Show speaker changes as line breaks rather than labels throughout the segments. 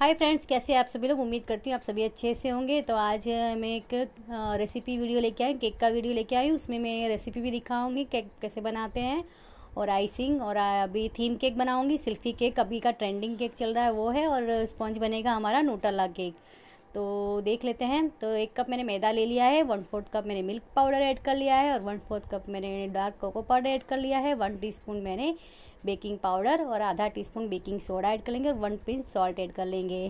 hi friends कैसे आप सभी लोग उम्मीद करती हूँ आप सभी अच्छे से होंगे तो आज मैं एक रेसिपी वीडियो लेके आई केक का वीडियो लेके आई उसमें मैं रेसिपी भी दिखाऊंगी केक कैसे बनाते हैं और आइसिंग और अभी थीम केक बनाऊंगी सिल्फी केक अभी का ट्रेंडिंग केक चल रहा है वो है और स्पॉन्ज बनेगा हमारा नूटला केक तो देख लेते हैं तो एक कप मैंने मैदा ले लिया है वन फोर्थ कप मैंने मिल्क पाउडर ऐड कर लिया है और वन फोर्थ कप मैंने डार्क कोको पाउडर ऐड कर लिया है वन टीस्पून मैंने बेकिंग पाउडर और आधा टीस्पून बेकिंग सोडा ऐड कर लेंगे और वन पिंच सॉल्ट ऐड कर लेंगे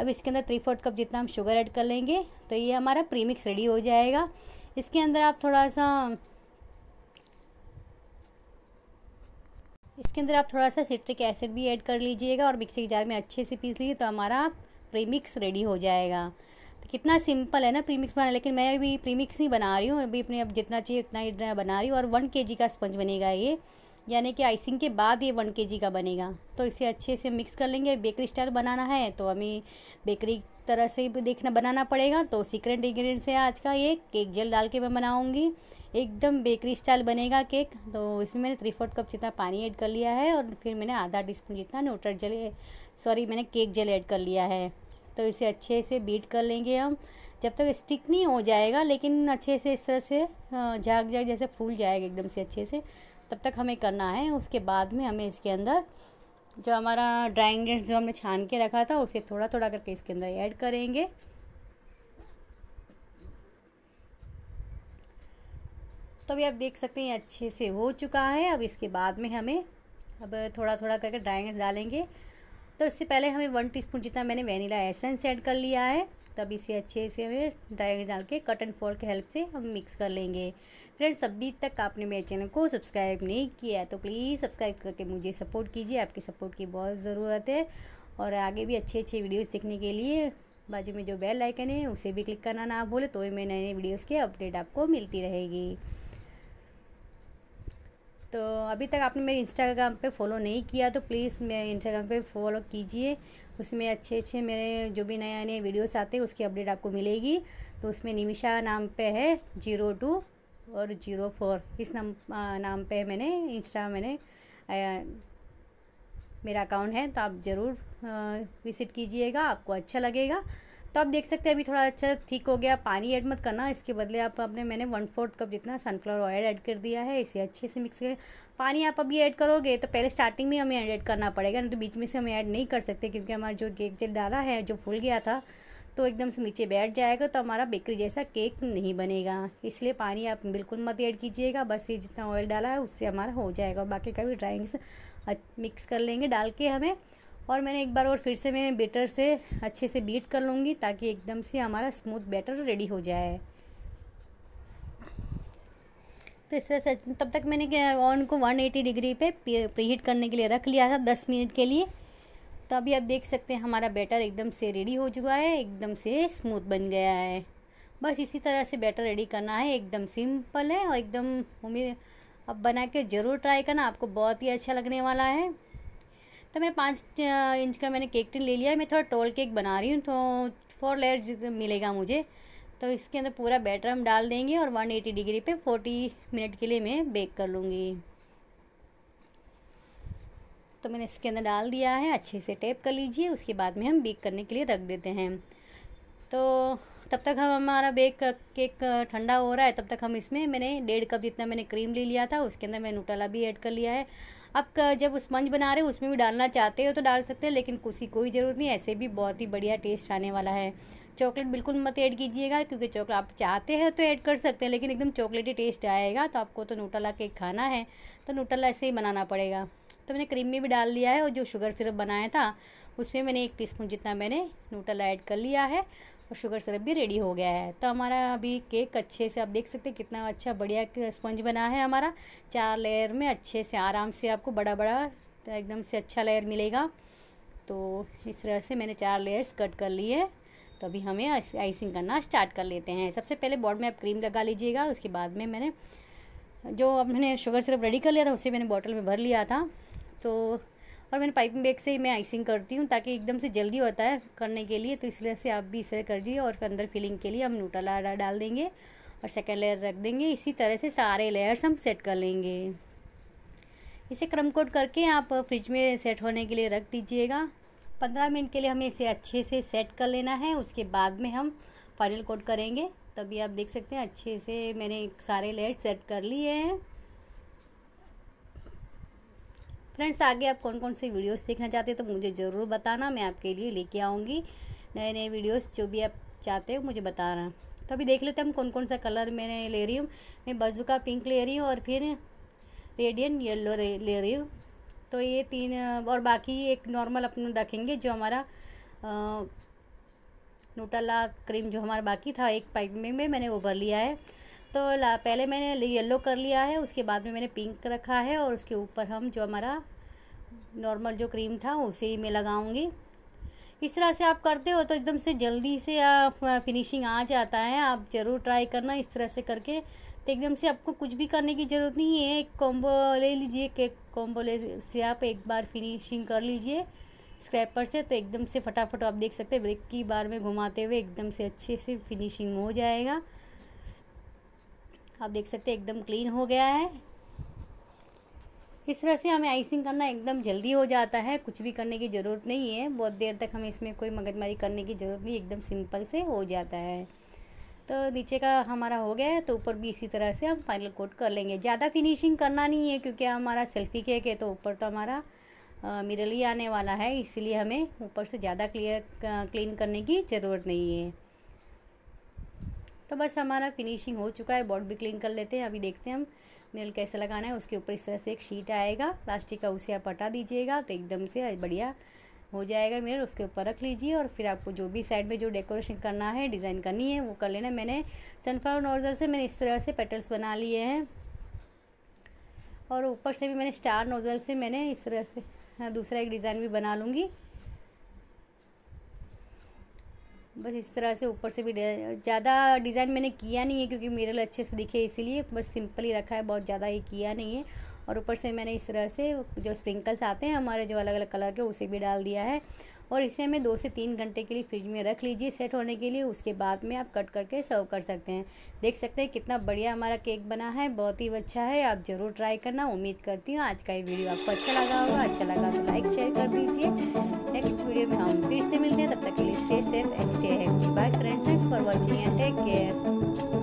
अब इसके अंदर थ्री फोर्थ कप जितना हम शुगर ऐड कर लेंगे तो ये हमारा प्रीमिक्स रेडी हो जाएगा इसके अंदर आप थोड़ा सा इसके अंदर आप थोड़ा सा सिट्रिक एसिड भी ऐड कर लीजिएगा और मिक्सी जार में अच्छे से पीस लीजिए तो हमारा प्रीमिक्स रेडी हो जाएगा तो कितना सिंपल है ना प्रीमिक्स बनाना लेकिन मैं अभी प्रीमिक्स नहीं बना रही हूँ अभी अपने अब जितना चाहिए उतना ही बना रही हूँ और वन के का स्पंज बनेगा ये यानी कि आइसिंग के बाद ये वन के का बनेगा तो इसे अच्छे से मिक्स कर लेंगे बेकरी स्टाइल बनाना है तो हमें बेकरी तरह से देखना बनाना पड़ेगा तो सीक्रेट इंग्रेडिएंट्स है आज का ये केक जेल डाल के मैं बनाऊंगी एकदम बेकरी स्टाइल बनेगा केक तो इसमें मैंने थ्री फोर्थ कप जितना पानी ऐड कर लिया है और फिर मैंने आधा टी जितना न्यूट्रल जेल सॉरी मैंने केक जेल ऐड कर लिया है तो इसे अच्छे से बीट कर लेंगे हम जब तक स्टिक नहीं हो जाएगा लेकिन अच्छे से इस तरह से झाग झाग जैसे फूल जाएगा एकदम से अच्छे से तब तक हमें करना है उसके बाद में हमें इसके अंदर जो हमारा ड्राई इंग्रेडिएंट्स जो हमने छान के रखा था उसे थोड़ा थोड़ा करके इसके अंदर ऐड करेंगे तो अभी आप देख सकते हैं अच्छे से हो चुका है अब इसके बाद में हमें अब थोड़ा थोड़ा करके ड्राइंग्स डालेंगे तो इससे पहले हमें वन स्पून जितना मैंने वेनीला एसेंस ऐड कर लिया है तब इसे अच्छे से हमें ड्राइंग डाल के कट एंड फोल्ड की हेल्प से हम मिक्स कर लेंगे फ्रेंड्स अभी तक आपने मेरे चैनल को सब्सक्राइब नहीं किया है तो प्लीज़ सब्सक्राइब करके मुझे सपोर्ट कीजिए आपके सपोर्ट की बहुत ज़रूरत है और आगे भी अच्छे अच्छे वीडियोस देखने के लिए बाजू में जो बेल आइकन है उसे भी क्लिक करना ना भूलें तो ही मैं नए नए वीडियोज़ के अपडेट आपको मिलती रहेगी तो अभी तक आपने मेरे इंस्टाग्राम पे फॉलो नहीं किया तो प्लीज़ मेरे इंस्टाग्राम पे फॉलो कीजिए उसमें अच्छे अच्छे मेरे जो भी नए नए वीडियोस आते हैं उसकी अपडेट आपको मिलेगी तो उसमें निमिषा नाम पे है जीरो टू और जीरो फोर इस नाम नाम पे मैंने इंस्टा मैंने मेरा अकाउंट है तो आप ज़रूर विज़िट कीजिएगा आपको अच्छा लगेगा तो आप देख सकते हैं अभी थोड़ा अच्छा ठीक हो गया पानी ऐड मत करना इसके बदले आप अपने मैंने वन फोर्थ कप जितना सनफ्लावर ऑयल ऐड कर दिया है इसे अच्छे से मिक्स करें पानी आप अभी ऐड करोगे तो पहले स्टार्टिंग में हमें ऐड करना पड़ेगा नहीं तो बीच में से हमें ऐड नहीं कर सकते क्योंकि हमारा जो केक जल डाला है जो फूल गया था तो एकदम से नीचे बैठ जाएगा तो हमारा बेकरी जैसा केक नहीं बनेगा इसलिए पानी आप बिल्कुल मत ऐड कीजिएगा बस ये जितना ऑयल डाला है उससे हमारा हो जाएगा बाकी का भी ड्राइंग्स मिक्स कर लेंगे डाल के हमें और मैंने एक बार और फिर से मैं बेटर से अच्छे से बीट कर लूँगी ताकि एकदम से हमारा स्मूथ बैटर रेडी हो जाए तो इस तरह से तब तक मैंने ऑन को 180 डिग्री पे प्रीहीट करने के लिए रख लिया था दस मिनट के लिए तो अभी आप देख सकते हैं हमारा बैटर एकदम से रेडी हो चुका है एकदम से स्मूथ बन गया है बस इसी तरह से बैटर रेडी करना है एकदम सिंपल है और एकदम उम्मीद अब बना के ज़रूर ट्राई करना आपको बहुत ही अच्छा लगने वाला है तो मैंने पाँच इंच का मैंने केक टिन ले लिया मैं थोड़ा टोल केक बना रही हूँ तो फोर लेयर मिलेगा मुझे तो इसके अंदर पूरा बैटर हम डाल देंगे और वन एटी डिग्री पे फोर्टी मिनट के लिए मैं बेक कर लूँगी तो मैंने इसके अंदर डाल दिया है अच्छे से टेप कर लीजिए उसके बाद में हम बेक करने के लिए रख देते हैं तो तब तक हम हमारा बेक केक ठंडा हो रहा है तब तक हम इसमें मैंने डेढ़ कप जितना मैंने क्रीम ले लिया था उसके अंदर मैंने नुटाला भी ऐड कर लिया है आप जब स्पंज बना रहे हो उसमें भी डालना चाहते हो तो डाल सकते हैं लेकिन किसी कोई ज़रूरत नहीं ऐसे भी बहुत ही बढ़िया टेस्ट आने वाला है चॉकलेट बिल्कुल मत ऐड कीजिएगा क्योंकि चॉकलेट आप चाहते हैं तो ऐड कर सकते हैं लेकिन एकदम चॉकलेटी टेस्ट आएगा तो आपको तो नूटला केक खाना है तो नूटला ऐसे ही बनाना पड़ेगा तो मैंने क्रीम में भी डाल लिया है और जो शुगर सिरप बनाया था उसमें मैंने एक टीस्पून जितना मैंने नूटला ऐड कर लिया है और शुगर सिरप भी रेडी हो गया है तो हमारा अभी केक अच्छे से आप देख सकते हैं कितना अच्छा बढ़िया स्पंज बना है हमारा चार लेयर में अच्छे से आराम से आपको बड़ा बड़ा एकदम से अच्छा लेयर मिलेगा तो इस तरह से मैंने चार लेयर्स कट कर लिए तो अभी हमें आइसिंग करना स्टार्ट कर लेते हैं सबसे पहले बॉड में आप क्रीम लगा लीजिएगा उसके बाद में मैंने जो अब मैंने शुगर सिरप रेडी कर लिया था उसे मैंने बॉटल में भर लिया था तो और मैंने पाइपिंग बैग से ही मैं आइसिंग करती हूँ ताकि एकदम से जल्दी होता है करने के लिए तो इस तरह से आप भी इस तरह कर दिए और अंदर फिलिंग के लिए हम नूटला डाल देंगे और सेकेंड लेयर रख देंगे इसी तरह से सारे लेयर्स हम सेट कर लेंगे इसे क्रम कोट करके आप फ्रिज में सेट होने के लिए रख दीजिएगा पंद्रह मिनट के लिए हमें इसे अच्छे से सेट कर लेना है उसके बाद में हम फाइनल कोट करेंगे तभी आप देख सकते हैं अच्छे से मैंने सारे लेयर सेट कर लिए हैं फ्रेंड्स आगे आप कौन कौन से वीडियोस देखना चाहते हैं तो मुझे ज़रूर बताना मैं आपके लिए लेके आऊँगी नए नए वीडियोस जो भी आप चाहते हो मुझे बताना तो अभी देख लेते हैं हम कौन कौन सा कलर मैंने ले रही हूँ मैं बजू का पिंक ले रही हूँ और फिर रेडियन येल्लो ले रही हूँ तो ये तीन और बाकी एक नॉर्मल अपन रखेंगे जो हमारा नोटाला क्रीम जो हमारा बाकी था एक पाइप में मैंने वो भर लिया है तो पहले मैंने येलो कर लिया है उसके बाद में मैंने पिंक रखा है और उसके ऊपर हम जो हमारा नॉर्मल जो क्रीम था उसे ही मैं लगाऊंगी इस तरह से आप करते हो तो एकदम से जल्दी से आप फिनिशिंग आ जाता है आप ज़रूर ट्राई करना इस तरह से करके तो एकदम से आपको कुछ भी करने की ज़रूरत नहीं है एक कॉम्बो ले लीजिए केक कॉम्बो ले से आप एक बार फिनिशिंग कर लीजिए स्क्रैपर से तो एकदम से फटाफट आप देख सकते हैं ब्रेक की बार में घुमाते हुए एकदम से अच्छे से फिनिशिंग हो जाएगा आप देख सकते हैं एकदम क्लीन हो गया है इस तरह से हमें आइसिंग करना एकदम जल्दी हो जाता है कुछ भी करने की ज़रूरत नहीं है बहुत देर तक हमें इसमें कोई मगजमारी करने की ज़रूरत नहीं एकदम सिंपल से हो जाता है तो नीचे का हमारा हो गया है तो ऊपर भी इसी तरह से हम फाइनल कोट कर लेंगे ज़्यादा फिनिशिंग करना नहीं है क्योंकि हमारा सेल्फी केक है तो ऊपर तो हमारा मिरली आने वाला है इसलिए हमें ऊपर से ज़्यादा क्लियर क्लीन करने की ज़रूरत नहीं है तो बस हमारा फिनिशिंग हो चुका है बॉर्ड भी क्लीन कर लेते हैं अभी देखते हैं हम मिरल कैसे लगाना है उसके ऊपर इस तरह से एक शीट आएगा प्लास्टिक का उसे आप हटा दीजिएगा तो एकदम से बढ़िया हो जाएगा मिरर उसके ऊपर रख लीजिए और फिर आपको जो भी साइड में जो डेकोरेशन करना है डिज़ाइन करनी है वो कर लेना मैंने सनफ्लावर नोजल से मैंने इस तरह से पेटल्स बना लिए हैं और ऊपर से भी मैंने स्टार नोजल से मैंने इस तरह से हाँ, दूसरा एक डिज़ाइन भी बना लूँगी बस इस तरह से ऊपर से भी ज़्यादा डिज़ाइन मैंने किया नहीं है क्योंकि मिरल अच्छे से दिखे इसीलिए बस सिंपल ही रखा है बहुत ज़्यादा ही किया नहीं है और ऊपर से मैंने इस तरह से जो स्प्रिंकल्स आते हैं हमारे जो अलग अलग कलर के उसे भी डाल दिया है और इसे हमें दो से तीन घंटे के लिए फ्रिज में रख लीजिए सेट होने के लिए उसके बाद में आप कट करके सर्व कर सकते हैं देख सकते हैं कितना बढ़िया हमारा केक बना है बहुत ही अच्छा है आप ज़रूर ट्राई करना उम्मीद करती हूँ आज का ये वीडियो आपको अच्छा लगा होगा अच्छा लगा तो लाइक शेयर कर दीजिए नेक्स्ट वीडियो में हम फिर से मिलते हैं तब तक के लिए stay safe and stay happy bye friends thanks for watching and take care